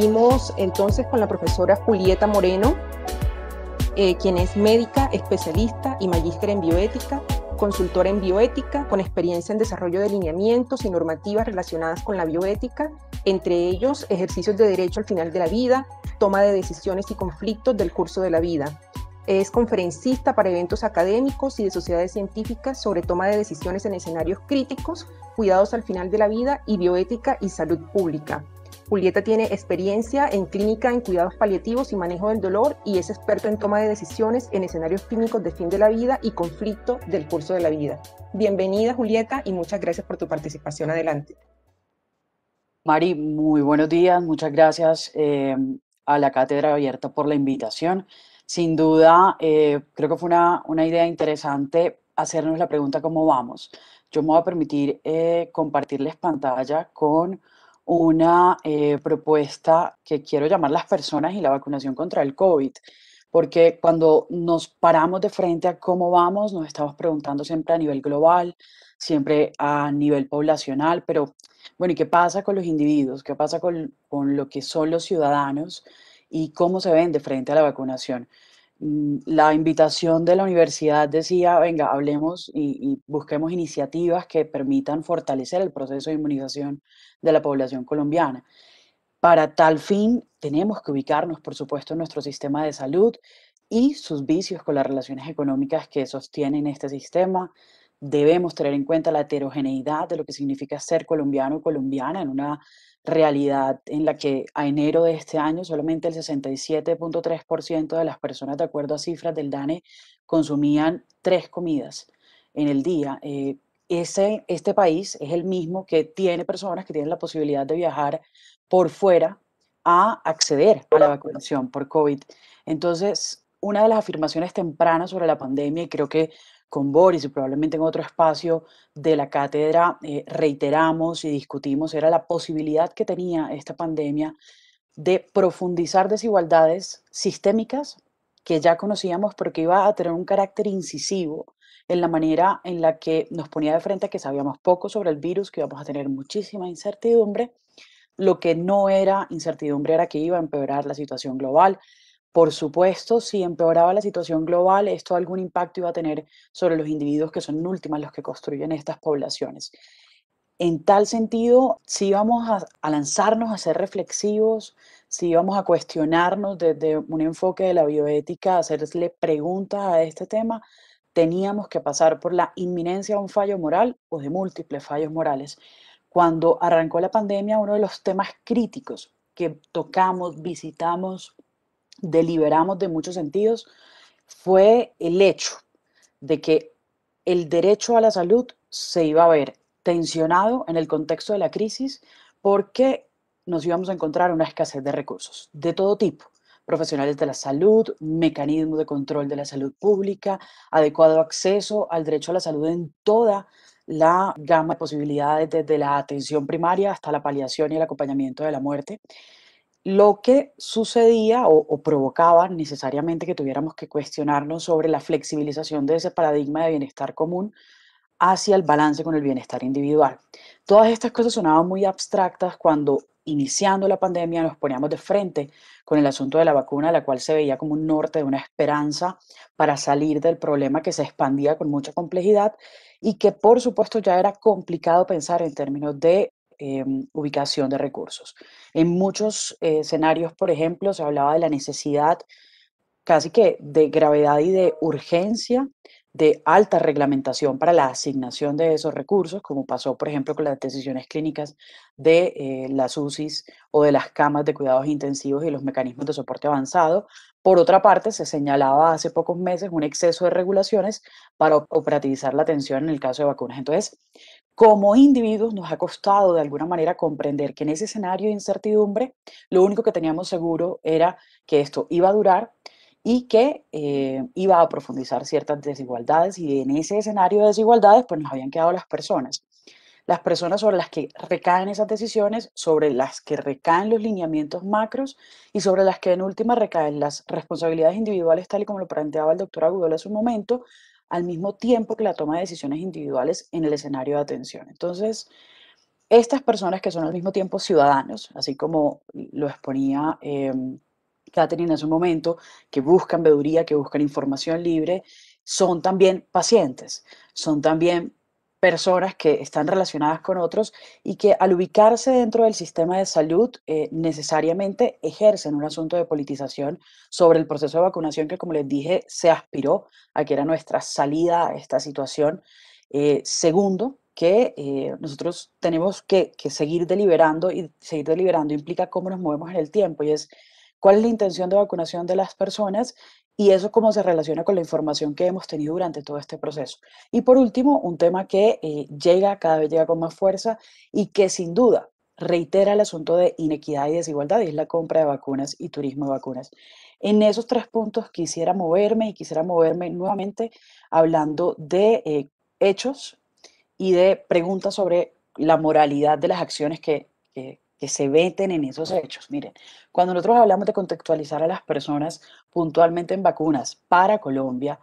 Seguimos entonces con la profesora Julieta Moreno, eh, quien es médica, especialista y magíster en bioética, consultora en bioética, con experiencia en desarrollo de lineamientos y normativas relacionadas con la bioética, entre ellos ejercicios de derecho al final de la vida, toma de decisiones y conflictos del curso de la vida. Es conferencista para eventos académicos y de sociedades científicas sobre toma de decisiones en escenarios críticos, cuidados al final de la vida y bioética y salud pública. Julieta tiene experiencia en clínica en cuidados paliativos y manejo del dolor y es experta en toma de decisiones en escenarios clínicos de fin de la vida y conflicto del curso de la vida. Bienvenida Julieta y muchas gracias por tu participación. Adelante. Mari, muy buenos días. Muchas gracias eh, a la Cátedra Abierta por la invitación. Sin duda, eh, creo que fue una, una idea interesante hacernos la pregunta cómo vamos. Yo me voy a permitir eh, compartirles pantalla con una eh, propuesta que quiero llamar las personas y la vacunación contra el COVID. Porque cuando nos paramos de frente a cómo vamos, nos estamos preguntando siempre a nivel global, siempre a nivel poblacional, pero bueno, ¿y qué pasa con los individuos? ¿Qué pasa con lo que son los ciudadanos? ¿Y cómo se ven de frente a la vacunación? Mm, la invitación de la universidad decía, venga, hablemos y, busquemos iniciativas que permitan fortalecer el proceso de inmunización de la población colombiana. Para tal fin, tenemos que ubicarnos, por supuesto, en nuestro sistema de salud y sus vicios con las relaciones económicas que sostienen este sistema. Debemos tener en cuenta la heterogeneidad de lo que significa ser colombiano o colombiana en una realidad en la que a enero de este año solamente el 67.3% de las personas, de acuerdo a cifras del DANE, consumían tres comidas en el día. Eh, ese, este país es el mismo que tiene personas que tienen la posibilidad de viajar por fuera a acceder a la vacunación por COVID. Entonces, una de las afirmaciones tempranas sobre la pandemia, y creo que con Boris y probablemente en otro espacio de la cátedra eh, reiteramos y discutimos era la posibilidad que tenía esta pandemia de profundizar desigualdades sistémicas que ya conocíamos, porque iba a tener un carácter incisivo en la manera en la que nos ponía de frente que sabíamos poco sobre el virus, que íbamos a tener muchísima incertidumbre. Lo que no era incertidumbre era que iba a empeorar la situación global, por supuesto, si empeoraba la situación global, esto algún impacto iba a tener sobre los individuos que son en últimas los que construyen estas poblaciones. En tal sentido, si íbamos a, lanzarnos a ser reflexivos, si íbamos a cuestionarnos desde un enfoque de la bioética, a hacerle preguntas a este tema, teníamos que pasar por la inminencia de un fallo moral o de múltiples fallos morales. Cuando arrancó la pandemia, uno de los temas críticos que tocamos, visitamos, deliberamos de muchos sentidos fue el hecho de que el derecho a la salud se iba a ver tensionado en el contexto de la crisis porque nos íbamos a encontrar una escasez de recursos de todo tipo, profesionales de la salud, mecanismos de control de la salud pública, adecuado acceso al derecho a la salud en toda la gama de posibilidades desde la atención primaria hasta la paliación y el acompañamiento de la muerte lo que sucedía o, provocaba necesariamente que tuviéramos que cuestionarnos sobre la flexibilización de ese paradigma de bienestar común hacia el balance con el bienestar individual. Todas estas cosas sonaban muy abstractas cuando iniciando la pandemia nos poníamos de frente con el asunto de la vacuna, la cual se veía como un norte de una esperanza para salir del problema que se expandía con mucha complejidad y que por supuesto ya era complicado pensar en términos de Em, ubicación de recursos. En muchos eh, escenarios, por ejemplo, se hablaba de la necesidad casi que de gravedad y de urgencia de alta reglamentación para la asignación de esos recursos, como pasó, por ejemplo, con las decisiones clínicas de eh, las UCIs o de las camas de cuidados intensivos y los mecanismos de soporte avanzado. Por otra parte, se señalaba hace pocos meses un exceso de regulaciones para operativizar la atención en el caso de vacunas. Entonces, como individuos nos ha costado de alguna manera comprender que en ese escenario de incertidumbre lo único que teníamos seguro era que esto iba a durar y que eh, iba a profundizar ciertas desigualdades y en ese escenario de desigualdades pues nos habían quedado las personas. Las personas sobre las que recaen esas decisiones, sobre las que recaen los lineamientos macros y sobre las que en última recaen las responsabilidades individuales tal y como lo planteaba el doctor Agudelo hace su momento, al mismo tiempo que la toma de decisiones individuales en el escenario de atención. Entonces, estas personas que son al mismo tiempo ciudadanos, así como lo exponía eh, em, Catherine hace un momento, que buscan veduría, que buscan información libre, son también pacientes, son también personas que están relacionadas con otros y que al ubicarse dentro del sistema de salud eh, necesariamente ejercen un asunto de politización sobre el proceso de vacunación que, como les dije, se aspiró a que era nuestra salida a esta situación. Eh, segundo, que eh, nosotros tenemos que seguir deliberando y seguir deliberando implica cómo nos movemos en el tiempo y es cuál es la intención de vacunación de las personas y eso cómo se relaciona con la información que hemos tenido durante todo este proceso. Y por último, un tema que eh, llega, cada vez llega con más fuerza y que sin duda reitera el asunto de inequidad y desigualdad, y es la compra de vacunas y turismo de vacunas. En esos tres puntos quisiera moverme y quisiera moverme nuevamente hablando de eh, hechos y de preguntas sobre la moralidad de las acciones que, que se veten en esos hechos. Miren, cuando nosotros hablamos de contextualizar a las personas puntualmente en vacunas para Colombia,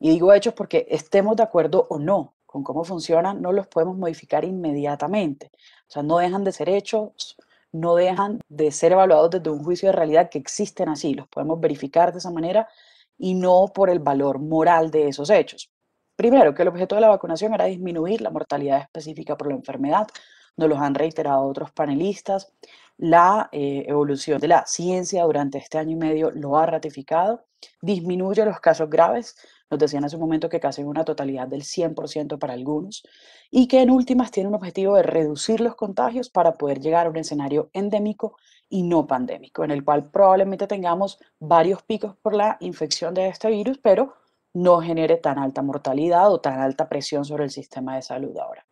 y digo hechos porque estemos de acuerdo o no con cómo funcionan, no los podemos modificar inmediatamente. O sea, no dejan de ser hechos, no dejan de ser evaluados desde un juicio de realidad que existen así, los podemos verificar de esa manera y no por el valor moral de esos hechos. Primero, que el objeto de la vacunación era disminuir la mortalidad específica por la enfermedad, nos los han reiterado otros panelistas. La eh, evolución de la ciencia durante este año y medio lo ha ratificado. Disminuye los casos graves, nos decían hace un momento que casi una totalidad del 100% para algunos, y que en últimas tiene un objetivo de reducir los contagios para poder llegar a un escenario endémico y no pandémico, en el cual probablemente tengamos varios picos por la infección de este virus, pero no genere tan alta mortalidad o tan alta presión sobre el sistema de salud ahora.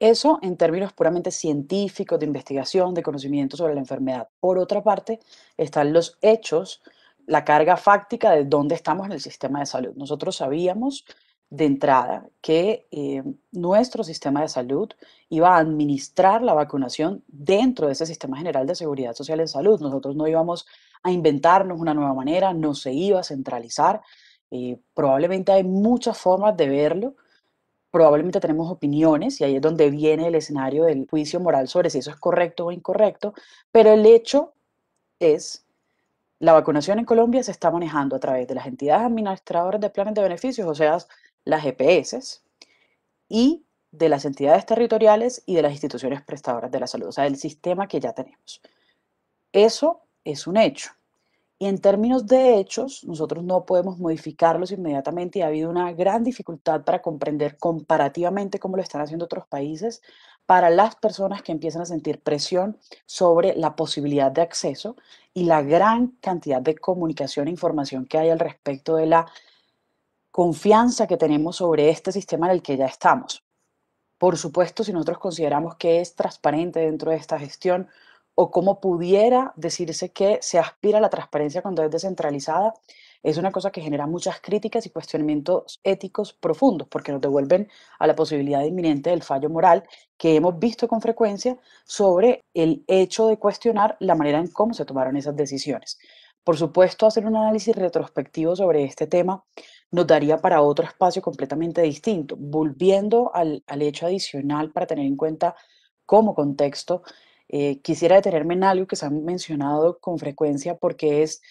Eso en términos puramente científicos, de investigación, de conocimiento sobre la enfermedad. Por otra parte, están los hechos, la carga fáctica de dónde estamos en el sistema de salud. Nosotros sabíamos de entrada que eh, nuestro sistema de salud iba a administrar la vacunación dentro de ese sistema general de seguridad social en salud. Nosotros no íbamos a inventarnos una nueva manera, no se iba a centralizar. Eh, probablemente hay muchas formas de verlo probablemente tenemos opiniones y ahí es donde viene el escenario del juicio moral sobre si eso es correcto o incorrecto, pero el hecho es, la vacunación en Colombia se está manejando a través de las entidades administradoras de planes de beneficios, o sea, las EPS, y de las entidades territoriales y de las instituciones prestadoras de la salud, o sea, del sistema que ya tenemos. Eso es un hecho. Y en términos de hechos, nosotros no podemos modificarlos inmediatamente y ha habido una gran dificultad para comprender comparativamente cómo lo están haciendo otros países para las personas que empiezan a sentir presión sobre la posibilidad de acceso y la gran cantidad de comunicación e información que hay al respecto de la confianza que tenemos sobre este sistema en el que ya estamos. Por supuesto, si nosotros consideramos que es transparente dentro de esta gestión, o cómo pudiera decirse que se aspira a la transparencia cuando es descentralizada, es una cosa que genera muchas críticas y cuestionamientos éticos profundos, porque nos devuelven a la posibilidad inminente del fallo moral que hemos visto con frecuencia sobre el hecho de cuestionar la manera en cómo se tomaron esas decisiones. Por supuesto, hacer un análisis retrospectivo sobre este tema nos daría para otro espacio completamente distinto, volviendo al, hecho adicional para tener en cuenta como contexto eh, quisiera detenerme en algo que se ha mencionado con frecuencia porque es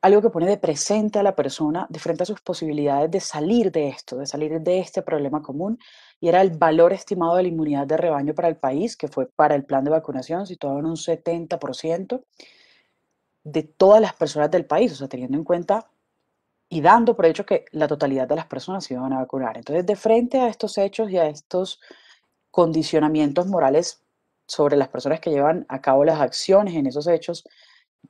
algo que pone de presente a la persona de frente a sus posibilidades de salir de esto, de salir de este problema común, y era el valor estimado de la inmunidad de rebaño para el país, que fue para el plan de vacunación situado en un 70% de todas las personas del país, o sea, teniendo en cuenta y dando por hecho que la totalidad de las personas se iban a vacunar. Entonces, de frente a estos hechos y a estos condicionamientos morales sobre las personas que llevan a cabo las acciones en esos hechos,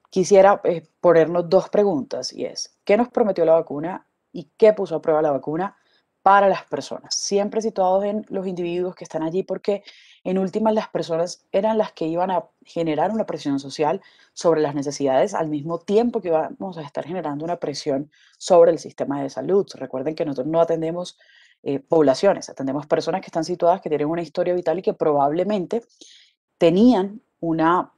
quisiera eh, ponernos dos preguntas y es, ¿qué nos prometió la vacuna y qué puso a prueba la vacuna para las personas? Siempre situados en los individuos que están allí porque en últimas las personas eran las que iban a generar una presión social sobre las necesidades al mismo tiempo que íbamos a estar generando una presión sobre el sistema de salud. Recuerden que nosotros no atendemos eh, poblaciones, atendemos personas que están situadas, que tienen una historia vital y que probablemente tenían una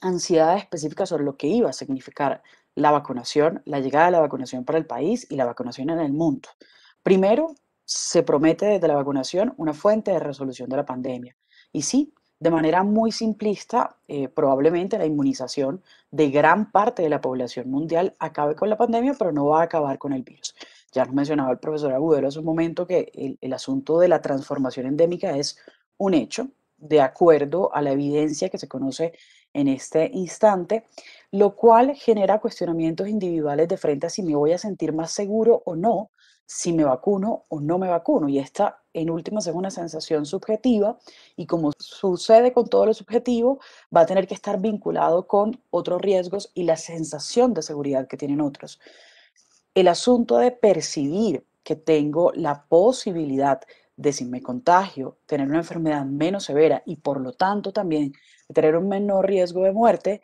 ansiedad específica sobre lo que iba a significar la vacunación, la llegada de la vacunación para el país y la vacunación en el mundo. Primero, se promete desde la vacunación una fuente de resolución de la pandemia. Y sí, de manera muy simplista, eh, probablemente la inmunización de gran parte de la población mundial acabe con la pandemia, pero no va a acabar con el virus. Ya nos mencionaba el profesor Agudelo hace un momento que el asunto de la transformación endémica es un hecho, de acuerdo a la evidencia que se conoce en este instante, lo cual genera cuestionamientos individuales de frente a si me voy a sentir más seguro o no, si me vacuno o no me vacuno. Y esta, en últimas, es una sensación subjetiva y como sucede con todo lo subjetivo, va a tener que estar vinculado con otros riesgos y la sensación de seguridad que tienen otros. El asunto de percibir que tengo la posibilidad de si me contagio, tener una enfermedad menos severa y por lo tanto también tener un menor riesgo de muerte,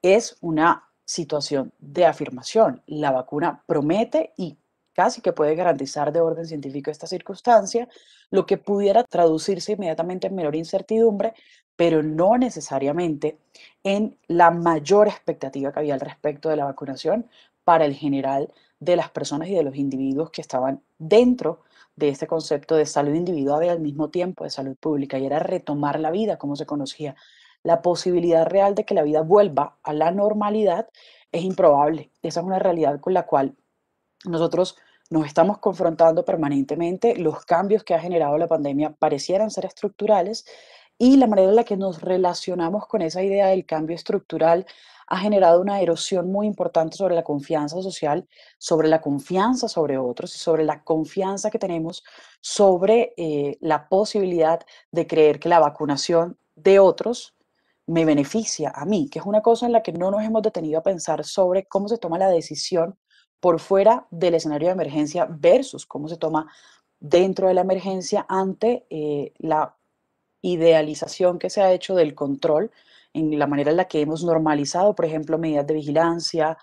es una situación de afirmación. La vacuna promete y casi que puede garantizar de orden científico esta circunstancia, lo que pudiera traducirse inmediatamente en menor incertidumbre, pero no necesariamente en la mayor expectativa que había al respecto de la vacunación para el general de las personas y de los individuos que estaban dentro de este concepto de salud individual y al mismo tiempo de salud pública, y era retomar la vida como se conocía. La posibilidad real de que la vida vuelva a la normalidad es improbable. Esa es una realidad con la cual nosotros nos estamos confrontando permanentemente. Los cambios que ha generado la pandemia parecieran ser estructurales, y la manera en la que nos relacionamos con esa idea del cambio estructural ha generado una erosión muy importante sobre la confianza social, sobre la confianza sobre otros y sobre la confianza que tenemos sobre eh, la posibilidad de creer que la vacunación de otros me beneficia a mí, que es una cosa en la que no nos hemos detenido a pensar sobre cómo se toma la decisión por fuera del escenario de emergencia versus cómo se toma dentro de la emergencia ante eh, la idealización que se ha hecho del control, en la manera en la que hemos normalizado, por ejemplo, medidas de vigilancia,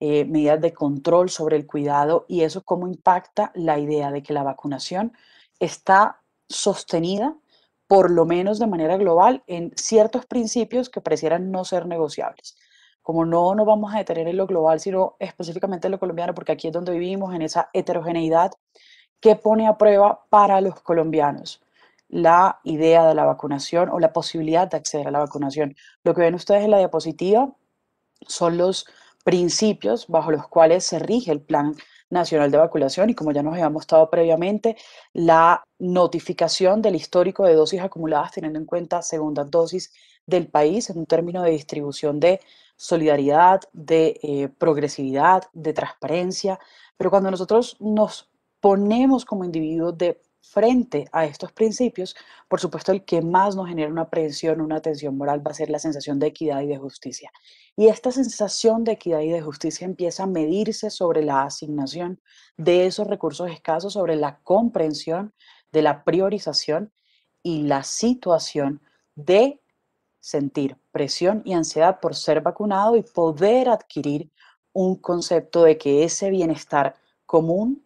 eh, medidas de control sobre el cuidado y eso cómo impacta la idea de que la vacunación está sostenida, por lo menos de manera global, en ciertos principios que parecieran no ser negociables. Como no no vamos a detener en lo global, sino específicamente en lo colombiano, porque aquí es donde vivimos, en esa heterogeneidad que pone a prueba para los colombianos la idea de la vacunación o la posibilidad de acceder a la vacunación. Lo que ven ustedes en la diapositiva son los principios bajo los cuales se rige el plan Nacional de Vacunación y como ya nos había mostrado previamente, la notificación del histórico de dosis acumuladas teniendo en cuenta segunda dosis del país en un término de distribución de solidaridad, de eh, progresividad, de transparencia. Pero cuando nosotros nos ponemos como individuos de frente a estos principios, por supuesto el que más nos genera una aprehensión, una tensión moral va a ser la sensación de equidad y de justicia. Y esta sensación de equidad y de justicia empieza a medirse sobre la asignación de esos recursos escasos, sobre la comprensión de la priorización y la situación de sentir presión y ansiedad por ser vacunado y poder adquirir un concepto de que ese bienestar común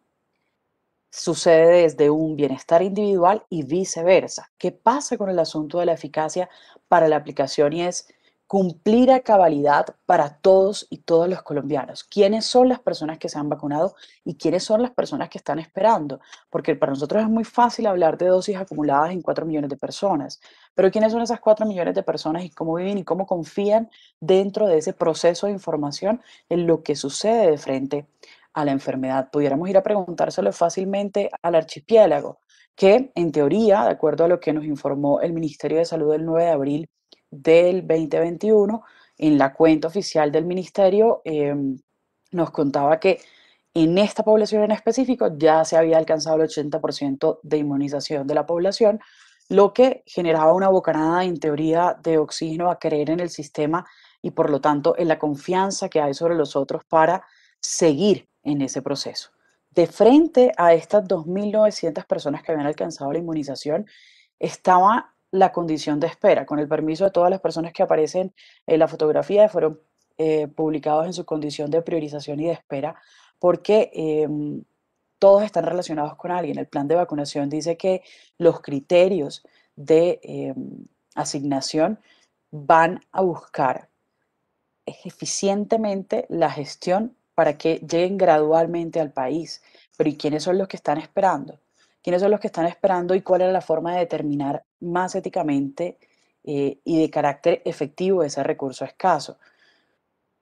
sucede desde un bienestar individual y viceversa. ¿Qué pasa con el asunto de la eficacia para la aplicación? Y es cumplir a cabalidad para todos y todos los colombianos. ¿Quiénes son las personas que se han vacunado y quiénes son las personas que están esperando? Porque para nosotros es muy fácil hablar de dosis acumuladas en cuatro millones de personas, pero ¿quiénes son esas cuatro millones de personas y cómo viven y cómo confían dentro de ese proceso de información en lo que sucede de frente a la enfermedad. Pudiéramos ir a preguntárselo fácilmente al archipiélago, que en teoría, de acuerdo a lo que nos informó el Ministerio de Salud el 9 de abril del 2021, en la cuenta oficial del ministerio em, nos contaba que en esta población en específico ya se había alcanzado el 80% de inmunización de la población, lo que generaba una bocanada en teoría de oxígeno a creer en el sistema y por lo tanto en la confianza que hay sobre los otros para seguir en ese proceso. De frente a estas 2.900 personas que habían alcanzado la inmunización, estaba la condición de espera. Con el permiso de todas las personas que aparecen en la fotografía, fueron eh, publicados en su condición de priorización y de espera, porque em, todos están relacionados con alguien. El plan de vacunación dice que los criterios de em, asignación van a buscar eficientemente la gestión para que lleguen gradualmente al país. Pero ¿y quiénes son los que están esperando? ¿Quiénes son los que están esperando y cuál es la forma de determinar más éticamente eh, y de carácter efectivo ese recurso escaso?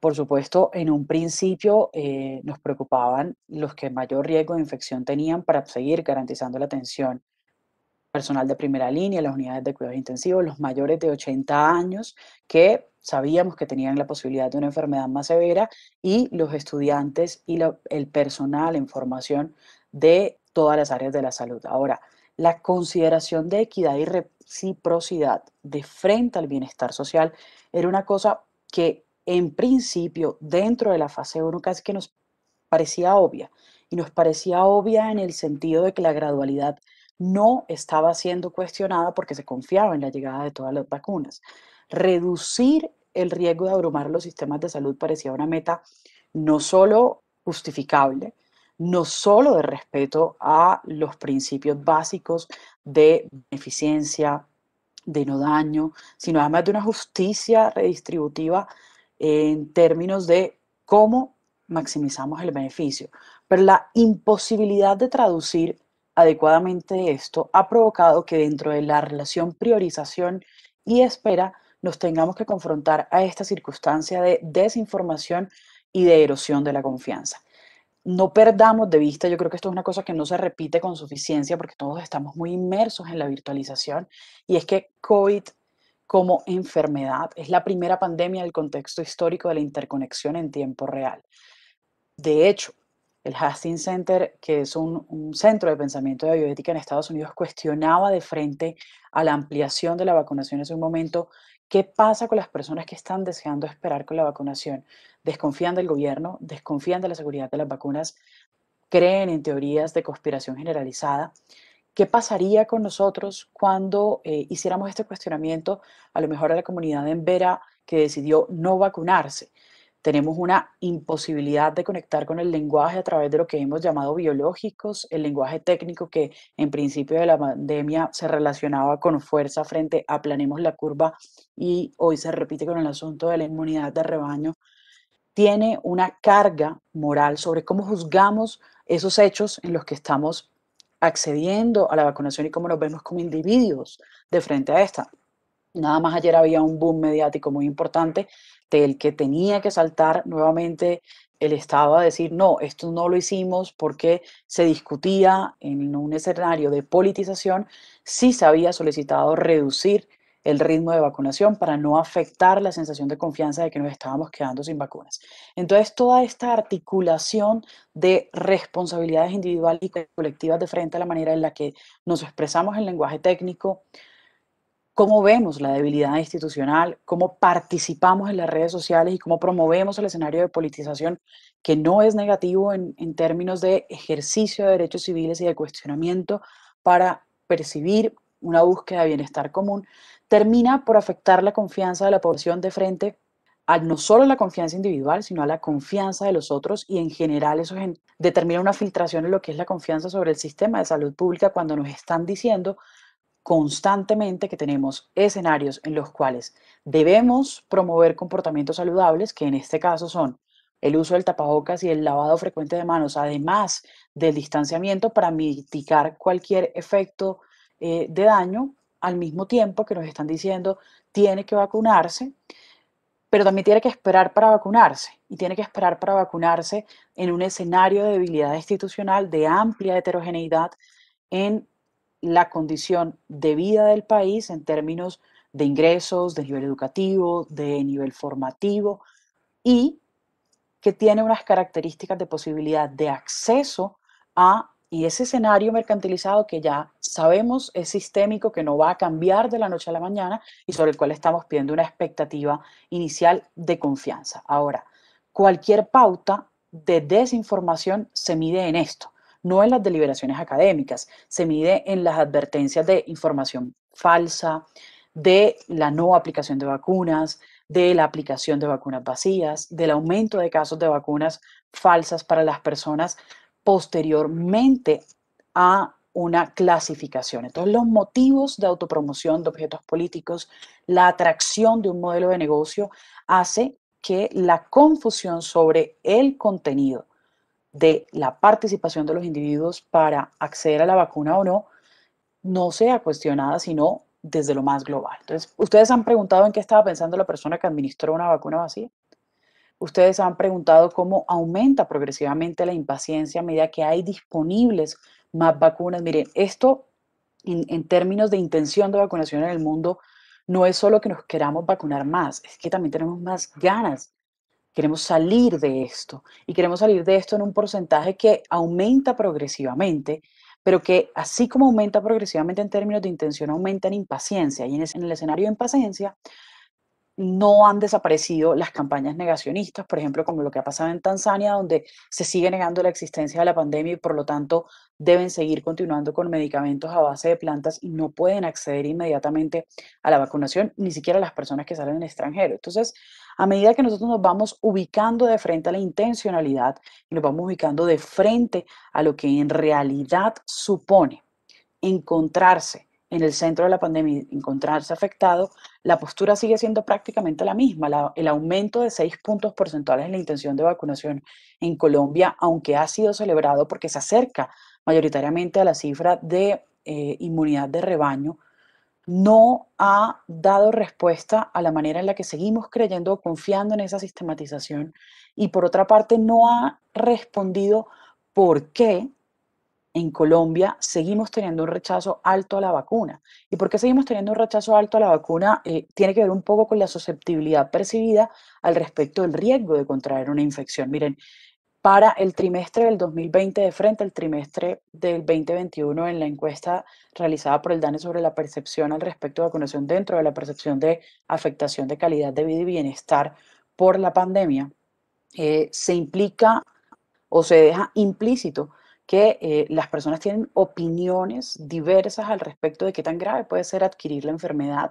Por supuesto, en un principio eh, nos preocupaban los que mayor riesgo de infección tenían para seguir garantizando la atención personal de primera línea, las unidades de cuidados intensivos, los mayores de 80 años que sabíamos que tenían la posibilidad de una enfermedad más severa y los estudiantes y el personal en formación de todas las áreas de la salud. Ahora, la consideración de equidad y reciprocidad de frente al bienestar social era una cosa que en principio dentro de la fase 1 casi que nos parecía obvia y nos parecía obvia en el sentido de que la gradualidad no estaba siendo cuestionada porque se confiaba en la llegada de todas las vacunas. Reducir el riesgo de abrumar los sistemas de salud parecía una meta no solo justificable, no solo de respeto a los principios básicos de eficiencia, de no daño, sino además de una justicia redistributiva en términos de cómo maximizamos el beneficio. Pero la imposibilidad de traducir adecuadamente esto ha provocado que dentro de la relación priorización y espera nos tengamos que confrontar a esta circunstancia de desinformación y de erosión de la confianza. No perdamos de vista, yo creo que esto es una cosa que no se repite con suficiencia porque todos estamos muy inmersos en la virtualización y es que COVID como enfermedad es la primera pandemia del contexto histórico de la interconexión en tiempo real. De hecho, el Hastings Center, que es un, centro de pensamiento de bioética en Estados Unidos, cuestionaba de frente a la ampliación de la vacunación en un momento ¿Qué pasa con las personas que están deseando esperar con la vacunación? Desconfían del gobierno, desconfían de la seguridad de las vacunas, creen en teorías de conspiración generalizada. ¿Qué pasaría con nosotros cuando eh, hiciéramos este cuestionamiento a lo mejor a la comunidad en Vera que decidió no vacunarse? tenemos una imposibilidad de conectar con el lenguaje a través de lo que hemos llamado biológicos, el lenguaje técnico que en principio de la pandemia se relacionaba con fuerza frente a planemos la curva y hoy se repite con el asunto de la inmunidad de rebaño, tiene una carga moral sobre cómo juzgamos esos hechos en los que estamos accediendo a la vacunación y cómo nos vemos como individuos de frente a esta. Nada más ayer había un boom mediático muy importante del que tenía que saltar nuevamente el Estado a decir, no, esto no lo hicimos porque se discutía en un escenario de politización si se había solicitado reducir el ritmo de vacunación para no afectar la sensación de confianza de que nos estábamos quedando sin vacunas. Entonces, toda esta articulación de responsabilidades individuales y colectivas de frente a la manera en la que nos expresamos en lenguaje técnico, cómo vemos la debilidad institucional, cómo participamos en las redes sociales y cómo promovemos el escenario de politización que no es negativo en, términos de ejercicio de derechos civiles y de cuestionamiento para percibir una búsqueda de bienestar común, termina por afectar la confianza de la población de frente a no solo la confianza individual, sino a la confianza de los otros y en general eso determina una filtración en lo que es la confianza sobre el sistema de salud pública cuando nos están diciendo constantemente que tenemos escenarios en los cuales debemos promover comportamientos saludables, que en este caso son el uso del tapabocas y el lavado frecuente de manos, además del distanciamiento para mitigar cualquier efecto eh, de daño, al mismo tiempo que nos están diciendo tiene que vacunarse, pero también tiene que esperar para vacunarse y tiene que esperar para vacunarse en un escenario de debilidad institucional, de amplia heterogeneidad en la condición de vida del país en términos de ingresos, de nivel educativo, de nivel formativo y que tiene unas características de posibilidad de acceso a y ese escenario mercantilizado que ya sabemos es sistémico, que no va a cambiar de la noche a la mañana y sobre el cual estamos pidiendo una expectativa inicial de confianza. Ahora, cualquier pauta de desinformación se mide en esto no en las deliberaciones académicas, se mide en las advertencias de información falsa, de la no aplicación de vacunas, de la aplicación de vacunas vacías, del aumento de casos de vacunas falsas para las personas posteriormente a una clasificación. Entonces, los motivos de autopromoción de objetos políticos, la atracción de un modelo de negocio, hace que la confusión sobre el contenido de la participación de los individuos para acceder a la vacuna o no, no sea cuestionada, sino desde lo más global. Entonces, ustedes han preguntado en qué estaba pensando la persona que administró una vacuna vacía. Ustedes han preguntado cómo aumenta progresivamente la impaciencia a medida que hay disponibles más vacunas. Miren, esto en, en términos de intención de vacunación en el mundo no es solo que nos queramos vacunar más, es que también tenemos más ganas Queremos salir de esto y queremos salir de esto en un porcentaje que aumenta progresivamente, pero que así como aumenta progresivamente en términos de intención, aumenta en impaciencia. Y en, el escenario de impaciencia, no han desaparecido las campañas negacionistas, por ejemplo, como lo que ha pasado en Tanzania, donde se sigue negando la existencia de la pandemia y por lo tanto deben seguir continuando con medicamentos a base de plantas y no pueden acceder inmediatamente a la vacunación, ni siquiera las personas que salen en extranjero. Entonces, a medida que nosotros nos vamos ubicando de frente a la intencionalidad y nos vamos ubicando de frente a lo que en realidad supone encontrarse en el centro de la pandemia encontrarse afectado, la postura sigue siendo prácticamente la misma. el aumento de seis puntos porcentuales en la intención de vacunación en Colombia, aunque ha sido celebrado porque se acerca mayoritariamente a la cifra de eh, inmunidad de rebaño, no ha dado respuesta a la manera en la que seguimos creyendo o confiando en esa sistematización y por otra parte no ha respondido por qué en Colombia seguimos teniendo un rechazo alto a la vacuna. ¿Y por qué seguimos teniendo un rechazo alto a la vacuna? Eh, tiene que ver un poco con la susceptibilidad percibida al respecto del riesgo de contraer una infección. Miren, para el trimestre del 2020 de frente al trimestre del 2021 en la encuesta realizada por el DANE sobre la percepción al respecto de vacunación dentro de la percepción de afectación de calidad de vida y bienestar por la pandemia, eh, se implica o se deja implícito que eh, las personas tienen opiniones diversas al respecto de qué tan grave puede ser adquirir la enfermedad,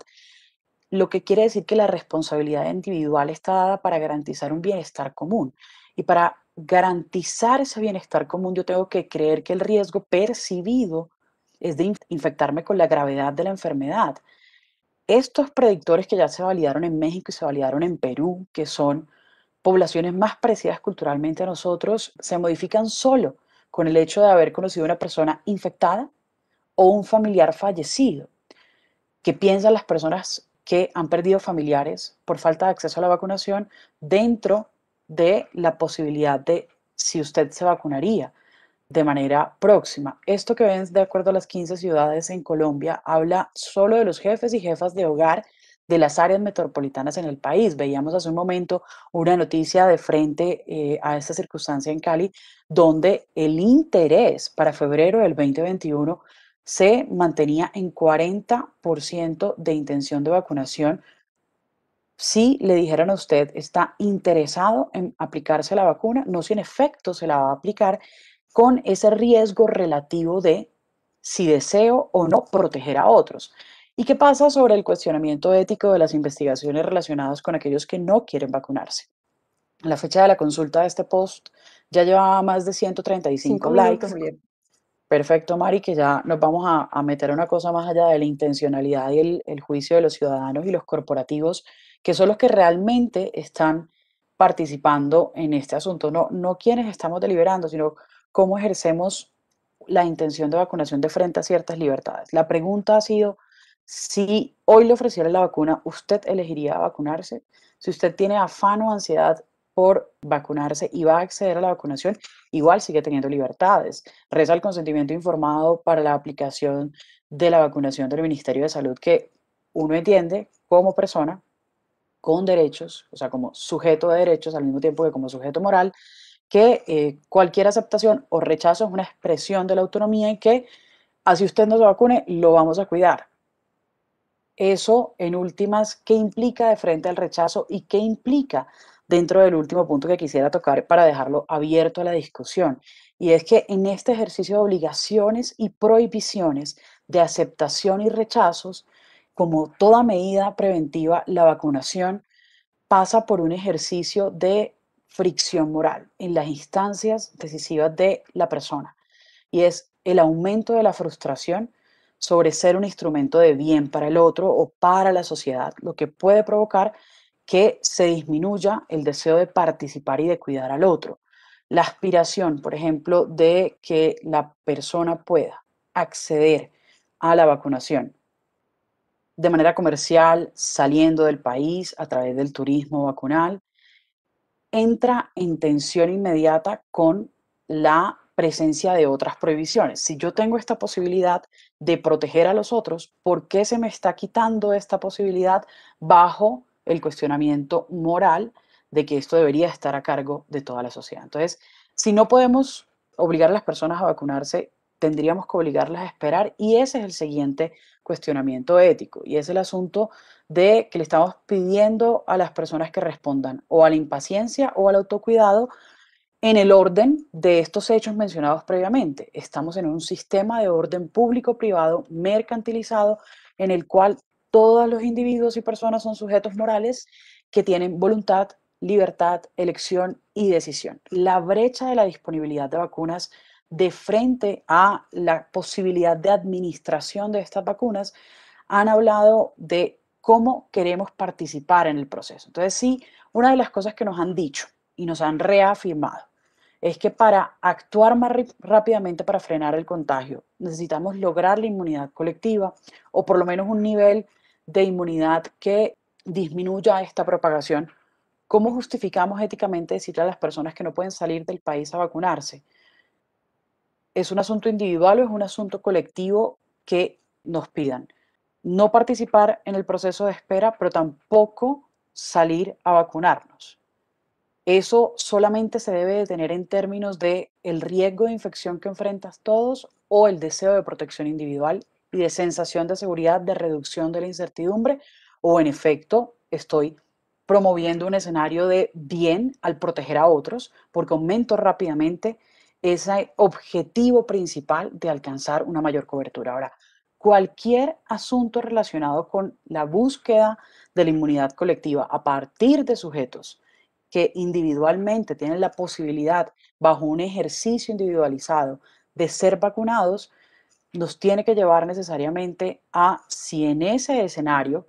lo que quiere decir que la responsabilidad individual está dada para garantizar un bienestar común. Y para garantizar ese bienestar común, yo tengo que creer que el riesgo percibido es de infectarme con la gravedad de la enfermedad. Estos predictores que ya se validaron en México y se validaron en Perú, que son poblaciones más parecidas culturalmente a nosotros, se modifican solo con el hecho de haber conocido a una persona infectada o un familiar fallecido. ¿Qué piensan las personas que han perdido familiares por falta de acceso a la vacunación dentro de la posibilidad de si usted se vacunaría de manera próxima? Esto que ven de acuerdo a las 15 ciudades en Colombia habla solo de los jefes y jefas de hogar de las áreas metropolitanas en el país. Veíamos hace un momento una noticia de frente eh, a esta circunstancia en Cali, donde el interés para febrero del 2021 se mantenía en 40% de intención de vacunación. Si le dijeran a usted está interesado en aplicarse la vacuna, no si en efecto se la va a aplicar, con ese riesgo relativo de si deseo o no proteger a otros. ¿Y qué pasa sobre el cuestionamiento ético de las investigaciones relacionadas con aquellos que no quieren vacunarse? La fecha de la consulta de este post ya llevaba más de 135 likes. Perfecto, Mari, que ya nos vamos a, a, meter una cosa más allá de la intencionalidad y el, juicio de los ciudadanos y los corporativos, que son los que realmente están participando en este asunto. No, no quienes estamos deliberando, sino cómo ejercemos la intención de vacunación de frente a ciertas libertades. La pregunta ha sido, si hoy le ofreciera la vacuna, ¿usted elegiría vacunarse? Si usted tiene afán o ansiedad por vacunarse y va a acceder a la vacunación, igual sigue teniendo libertades. Reza el consentimiento informado para la aplicación de la vacunación del Ministerio de Salud que uno entiende como persona con derechos, o sea, como sujeto de derechos al mismo tiempo que como sujeto moral, que eh, cualquier aceptación o rechazo es una expresión de la autonomía y que así usted no se vacune, lo vamos a cuidar eso en últimas, ¿qué implica de frente al rechazo y qué implica dentro del último punto que quisiera tocar para dejarlo abierto a la discusión? Y es que en este ejercicio de obligaciones y prohibiciones, de aceptación y rechazos, como toda medida preventiva, la vacunación pasa por un ejercicio de fricción moral en las instancias decisivas de la persona. Y es el aumento de la frustración sobre ser un instrumento de bien para el otro o para la sociedad, lo que puede provocar que se disminuya el deseo de participar y de cuidar al otro. La aspiración, por ejemplo, de que la persona pueda acceder a la vacunación de manera comercial, saliendo del país a través del turismo vacunal, entra en tensión inmediata con la presencia de otras prohibiciones. Si yo tengo esta posibilidad de proteger a los otros, ¿por qué se me está quitando esta posibilidad bajo el cuestionamiento moral de que esto debería estar a cargo de toda la sociedad? Entonces, si no podemos obligar a las personas a vacunarse, tendríamos que obligarlas a esperar y ese es el siguiente cuestionamiento ético y es el asunto de que le estamos pidiendo a las personas que respondan o a la impaciencia o al autocuidado en el orden de estos hechos mencionados previamente. Estamos en un sistema de orden público-privado mercantilizado en el cual todos los individuos y personas son sujetos morales que tienen voluntad, libertad, elección y decisión. La brecha de la disponibilidad de vacunas de frente a la posibilidad de administración de estas vacunas, han hablado de cómo queremos participar en el proceso. Entonces, sí, una de las cosas que nos han dicho y nos han reafirmado es que para actuar más rápidamente para frenar el contagio necesitamos lograr la inmunidad colectiva o por lo menos un nivel de inmunidad que disminuya esta propagación. ¿Cómo justificamos éticamente decirle a las personas que no pueden salir del país a vacunarse? ¿Es un asunto individual o es un asunto colectivo que nos pidan? No participar en el proceso de espera, pero tampoco salir a vacunarnos. Eso solamente se debe de tener en términos de el riesgo de infección que enfrentas todos o el deseo de protección individual y de sensación de seguridad, de reducción de la incertidumbre o en efecto estoy promoviendo un escenario de bien al proteger a otros porque aumento rápidamente ese objetivo principal de alcanzar una mayor cobertura. Ahora, cualquier asunto relacionado con la búsqueda de la inmunidad colectiva a partir de sujetos que individualmente tienen la posibilidad, bajo un ejercicio individualizado, de ser vacunados, nos tiene que llevar necesariamente a si en ese escenario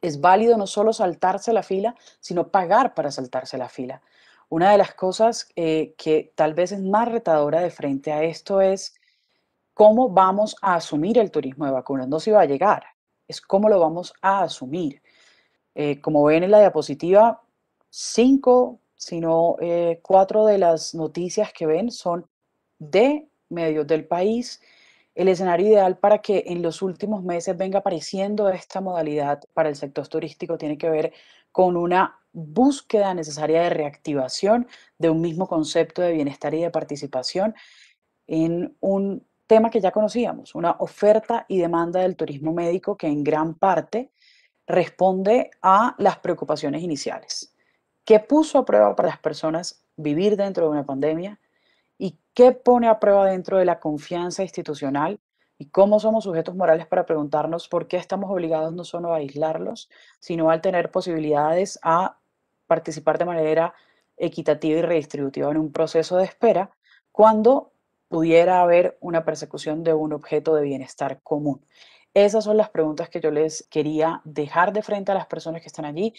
es válido no solo saltarse la fila, sino pagar para saltarse la fila. Una de las cosas eh, que tal vez es más retadora de frente a esto es cómo vamos a asumir el turismo de vacunas. No se va a llegar, es cómo lo vamos a asumir. Eh, como ven en la diapositiva, cinco, sino eh, cuatro de las noticias que ven son de medios del país. El escenario ideal para que en los últimos meses venga apareciendo esta modalidad para el sector turístico tiene que ver con una búsqueda necesaria de reactivación de un mismo concepto de bienestar y de participación en un tema que ya conocíamos, una oferta y demanda del turismo médico que en gran parte responde a las preocupaciones iniciales. ¿Qué puso a prueba para las personas vivir dentro de una pandemia? ¿Y qué pone a prueba dentro de la confianza institucional? ¿Y cómo somos sujetos morales para preguntarnos por qué estamos obligados no solo a aislarlos, sino al tener posibilidades a participar de manera equitativa y redistributiva en un proceso de espera cuando pudiera haber una persecución de un objeto de bienestar común? Esas son las preguntas que yo les quería dejar de frente a las personas que están allí